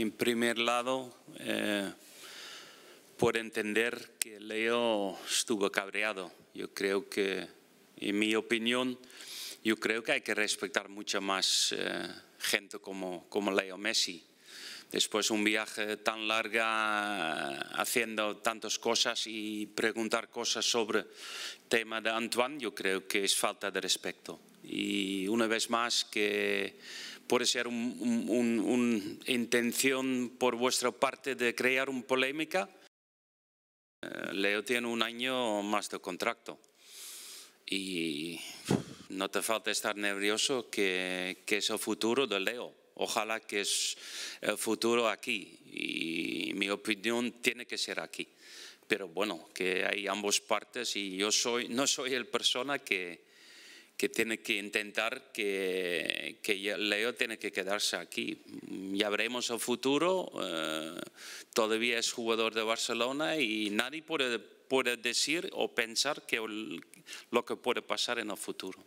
en primer lado, eh, por entender que Leo estuvo cabreado. Yo creo que, en mi opinión, yo creo que hay que respetar mucho más eh, gente como, como Leo Messi. Después un viaje tan largo, eh, haciendo tantas cosas y preguntar cosas sobre el tema de Antoine, yo creo que es falta de respeto y una vez más que puede ser una intención por vuestra parte de crear una polémica. Eh, Leo tiene un año más de contrato y no te falta estar nervioso que, que es el futuro de Leo. Ojalá que es el futuro aquí y mi opinión tiene que ser aquí. Pero bueno, que hay ambas partes y yo soy, no soy el persona que, que tiene que intentar que, Leo tiene que quedarse aquí. Ya veremos el futuro, eh, todavía es jugador de Barcelona y nadie puede, puede decir o pensar que lo que puede pasar en el futuro.